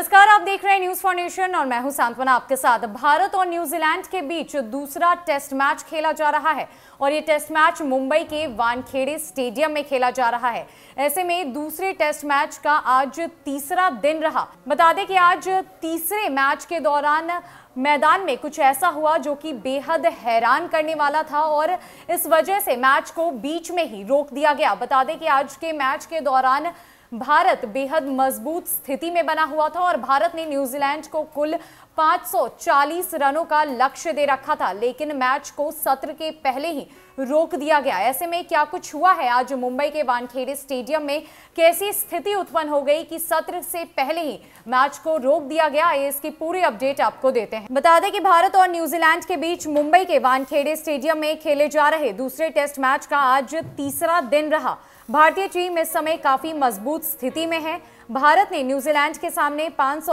नमस्कार आप देख रहे हैं न्यूज फाउंडेशन और मैं हूं सांत्वना आपके साथ भारत और न्यूजीलैंड के बीच दूसरा टेस्ट मैच खेला जा रहा है और ये टेस्ट मैच मुंबई के वानखेड़े स्टेडियम में खेला जा रहा है ऐसे में दूसरे टेस्ट मैच का आज तीसरा दिन रहा बता दें कि आज तीसरे मैच के दौरान मैदान में कुछ ऐसा हुआ जो कि बेहद हैरान करने वाला था और इस वजह से मैच को बीच में ही रोक दिया गया बता दें कि आज के मैच के दौरान भारत बेहद मजबूत स्थिति में बना हुआ था और भारत ने न्यूजीलैंड को कुल 540 रनों का लक्ष्य दे रखा था लेकिन मैच को सत्र के पहले ही रोक दिया गया ऐसे में क्या कुछ हुआ है आज मुंबई के वानखेड़े स्टेडियम में कैसी स्थिति उत्पन्न हो गई कि सत्र से पहले ही मैच को रोक दिया गया ये इसकी पूरी अपडेट आपको देते हैं बता दें कि भारत और न्यूजीलैंड के बीच मुंबई के वानखेड़े स्टेडियम में खेले जा रहे दूसरे टेस्ट मैच का आज तीसरा दिन रहा भारतीय टीम इस समय काफी मजबूत स्थिति में है भारत ने न्यूजीलैंड के सामने पांच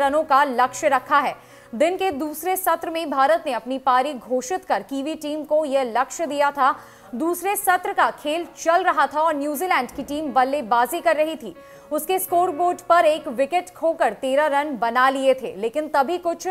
रनों का लक्ष्य रखा रखा है दिन के दूसरे सत्र में भारत ने अपनी पारी घोषित कर कीवी टीम को यह लक्ष्य दिया था दूसरे सत्र का खेल चल रहा था और न्यूजीलैंड की टीम बल्लेबाजी कर रही थी उसके स्कोरबोर्ड पर एक विकेट खोकर तेरह रन बना लिए थे लेकिन तभी कुछ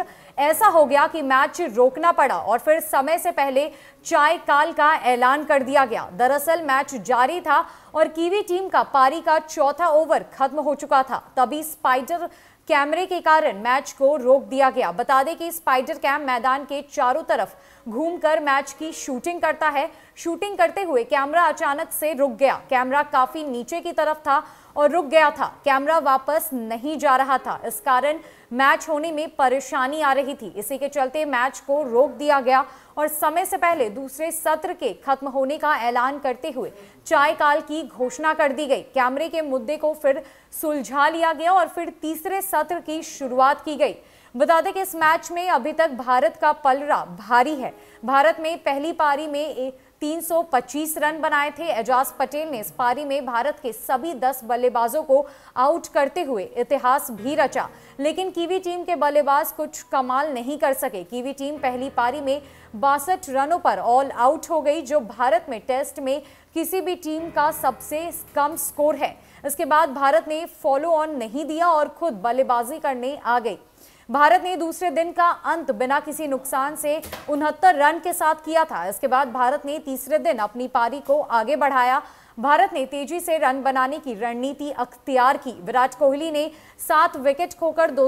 ऐसा हो गया कि मैच रोकना पड़ा और फिर समय से पहले चाय काल का ऐलान कर दिया गया दरअसल मैच जारी था और कीवी टीम का पारी का चौथा ओवर खत्म हो चुका था तभी स्पाइडर कैमरे के कारण मैच को रोक दिया गया बता बता दें कि स्पाइडर कैम मैदान के चारों तरफ घूमकर मैच की शूटिंग करता है शूटिंग करते हुए कैमरा अचानक से रुक गया कैमरा काफी नीचे की तरफ था और रुक गया था कैमरा वापस नहीं जा रहा था इस कारण मैच होने में परेशानी आ रही थी इसी के चलते मैच को रोक दिया गया और समय से पहले दूसरे सत्र के खत्म होने का ऐलान करते हुए चाय काल की घोषणा कर दी गई कैमरे के मुद्दे को फिर सुलझा लिया गया और फिर तीसरे सत्र की शुरुआत की गई बता दें कि इस मैच में अभी तक भारत का पलरा भारी है भारत में पहली पारी में 325 रन बनाए थे एजाज पटेल ने इस पारी में भारत के सभी 10 बल्लेबाजों को आउट करते हुए इतिहास भी रचा लेकिन कीवी टीम के बल्लेबाज कुछ कमाल नहीं कर सके कीवी टीम पहली पारी में बासठ रनों पर ऑल आउट हो गई जो भारत में टेस्ट में किसी भी टीम का सबसे कम स्कोर है इसके बाद भारत ने फॉलो ऑन नहीं दिया और खुद बल्लेबाजी करने आ गई भारत ने दूसरे दिन का अंत बिना किसी नुकसान से उनहत्तर रन के साथ किया था इसके बाद भारत ने तीसरे दिन अपनी पारी को आगे बढ़ाया भारत ने तेजी से रन बनाने की रणनीति अख्तियार की विराट कोहली ने सात विकेट खोकर दो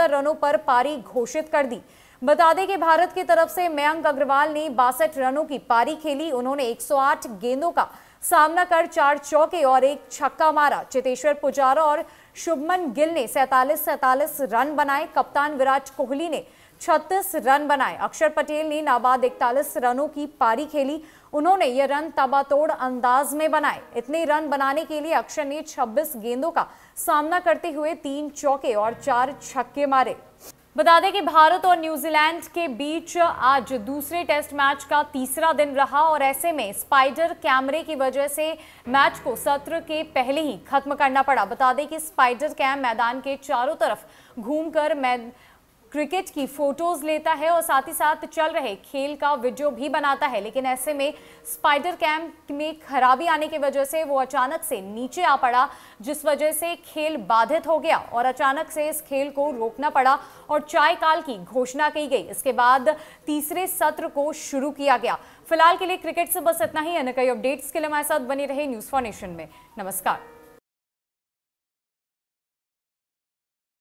रनों पर पारी घोषित कर दी बता दें कि भारत की तरफ से मयंक अग्रवाल ने बासठ रनों की पारी खेली उन्होंने 108 गेंदों का सामना कर चार चौके और एक छक्का मारा चेतेश्वर पुजारा और शुभमन गिल ने सैतालीस सैतालीस रन बनाए कप्तान विराट कोहली ने 36 रन बनाए अक्षर पटेल ने नाबाद इकतालीस रनों की पारी खेली उन्होंने ये रन तबातोड़ अंदाज में बनाए इतने रन बनाने के लिए अक्षर ने 26 गेंदों का सामना करते हुए तीन चौके और चार छक्के मारे बता दें कि भारत और न्यूजीलैंड के बीच आज दूसरे टेस्ट मैच का तीसरा दिन रहा और ऐसे में स्पाइडर कैमरे की वजह से मैच को सत्र के पहले ही खत्म करना पड़ा बता दें कि स्पाइडर कैम मैदान के चारों तरफ घूमकर क्रिकेट की फोटोज लेता है और साथ ही साथ चल रहे खेल का वीडियो भी बनाता है लेकिन ऐसे में स्पाइडर कैम्प में खराबी आने की वजह से वो अचानक से नीचे आ पड़ा जिस वजह से खेल बाधित हो गया और अचानक से इस खेल को रोकना पड़ा और चाय काल की घोषणा की गई इसके बाद तीसरे सत्र को शुरू किया गया फिलहाल के लिए क्रिकेट से बस इतना ही अन्य कई अपडेट्स के लिए हमारे साथ बने रहे न्यूज़ फॉर नेशन में नमस्कार